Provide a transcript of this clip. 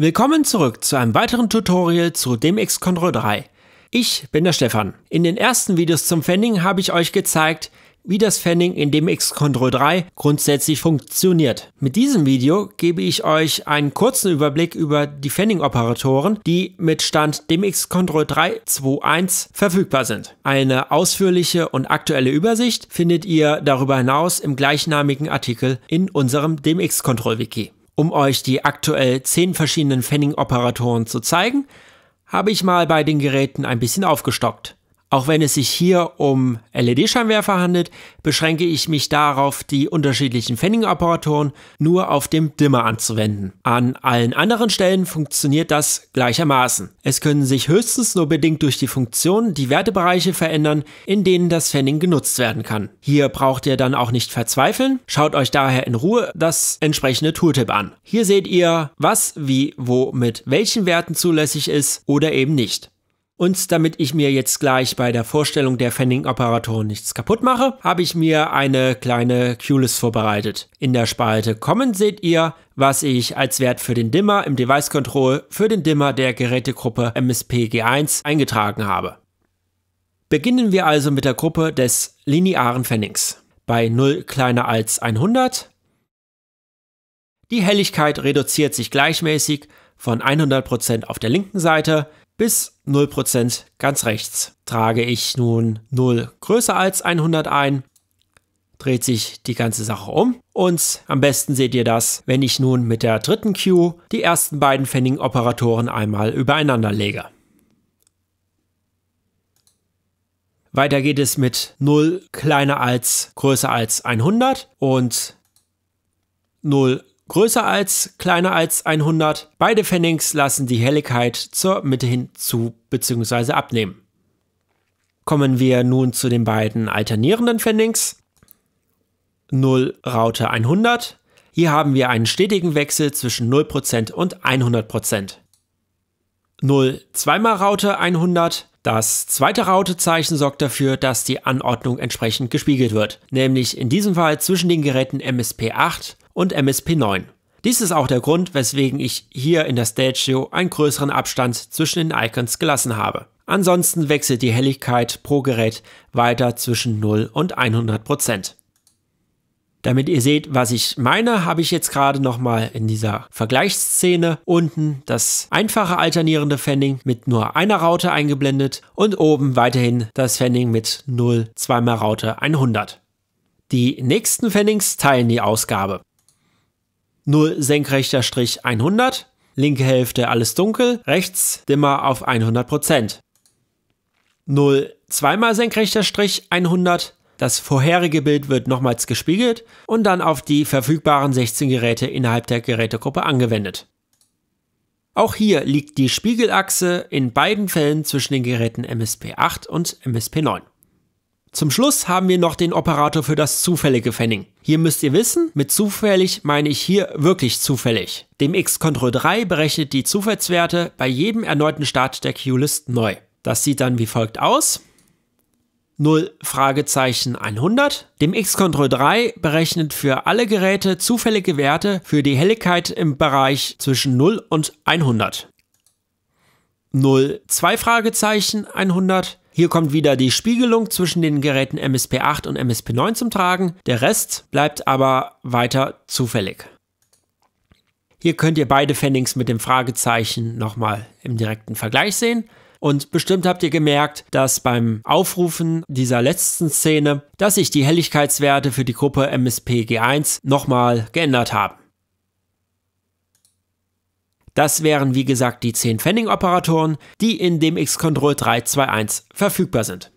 Willkommen zurück zu einem weiteren Tutorial zu DMX Control 3. Ich bin der Stefan. In den ersten Videos zum Fanning habe ich euch gezeigt, wie das Fanning in DMX Control 3 grundsätzlich funktioniert. Mit diesem Video gebe ich euch einen kurzen Überblick über die Fanning-Operatoren, die mit Stand DMX Control 3.2.1 verfügbar sind. Eine ausführliche und aktuelle Übersicht findet ihr darüber hinaus im gleichnamigen Artikel in unserem DMX Control Wiki. Um euch die aktuell 10 verschiedenen Fanning-Operatoren zu zeigen, habe ich mal bei den Geräten ein bisschen aufgestockt. Auch wenn es sich hier um LED-Scheinwerfer handelt, beschränke ich mich darauf, die unterschiedlichen Fanning-Operatoren nur auf dem Dimmer anzuwenden. An allen anderen Stellen funktioniert das gleichermaßen. Es können sich höchstens nur bedingt durch die Funktion die Wertebereiche verändern, in denen das Fanning genutzt werden kann. Hier braucht ihr dann auch nicht verzweifeln, schaut euch daher in Ruhe das entsprechende Tooltip an. Hier seht ihr, was, wie, wo mit welchen Werten zulässig ist oder eben nicht. Und damit ich mir jetzt gleich bei der Vorstellung der Fending-Operatoren nichts kaputt mache, habe ich mir eine kleine Q-List vorbereitet. In der Spalte Kommen seht ihr, was ich als Wert für den Dimmer im Device Control für den Dimmer der Gerätegruppe MSP G1 eingetragen habe. Beginnen wir also mit der Gruppe des linearen Fennings. Bei 0 kleiner als 100. Die Helligkeit reduziert sich gleichmäßig von 100% auf der linken Seite bis 0% ganz rechts. Trage ich nun 0 größer als 100 ein, dreht sich die ganze Sache um. Und am besten seht ihr das, wenn ich nun mit der dritten Q die ersten beiden Fanning-Operatoren einmal übereinander lege. Weiter geht es mit 0 kleiner als größer als 100 und 0 Größer als, kleiner als 100. Beide Fennings lassen die Helligkeit zur Mitte hin zu bzw. abnehmen. Kommen wir nun zu den beiden alternierenden Fennings. 0 Raute 100. Hier haben wir einen stetigen Wechsel zwischen 0% und 100%. 0 zweimal Raute 100. Das zweite Rautezeichen sorgt dafür, dass die Anordnung entsprechend gespiegelt wird, nämlich in diesem Fall zwischen den Geräten MSP 8 und MSP9. Dies ist auch der Grund, weswegen ich hier in der Stage einen größeren Abstand zwischen den Icons gelassen habe. Ansonsten wechselt die Helligkeit pro Gerät weiter zwischen 0 und 100%. Damit ihr seht, was ich meine, habe ich jetzt gerade nochmal in dieser Vergleichsszene unten das einfache alternierende Fanning mit nur einer Raute eingeblendet und oben weiterhin das Fanning mit 0 zweimal Raute 100. Die nächsten Fannings teilen die Ausgabe. 0 senkrechter Strich 100, linke Hälfte alles dunkel, rechts dimmer auf 100%. 0 zweimal senkrechter Strich 100, das vorherige Bild wird nochmals gespiegelt und dann auf die verfügbaren 16 Geräte innerhalb der Gerätegruppe angewendet. Auch hier liegt die Spiegelachse in beiden Fällen zwischen den Geräten MSP 8 und MSP 9. Zum Schluss haben wir noch den Operator für das zufällige Fanning. Hier müsst ihr wissen, mit zufällig meine ich hier wirklich zufällig. Dem X-Control 3 berechnet die Zufallswerte bei jedem erneuten Start der Q-List neu. Das sieht dann wie folgt aus. 0 Fragezeichen 100. Dem X-Control 3 berechnet für alle Geräte zufällige Werte für die Helligkeit im Bereich zwischen 0 und 100. 0 2 Fragezeichen 100. Hier kommt wieder die Spiegelung zwischen den Geräten MSP8 und MSP9 zum Tragen. Der Rest bleibt aber weiter zufällig. Hier könnt ihr beide Fennings mit dem Fragezeichen nochmal im direkten Vergleich sehen. Und bestimmt habt ihr gemerkt, dass beim Aufrufen dieser letzten Szene, dass sich die Helligkeitswerte für die Gruppe MSP G1 nochmal geändert haben. Das wären wie gesagt die 10 Fanning-Operatoren, die in dem X-Control 321 verfügbar sind.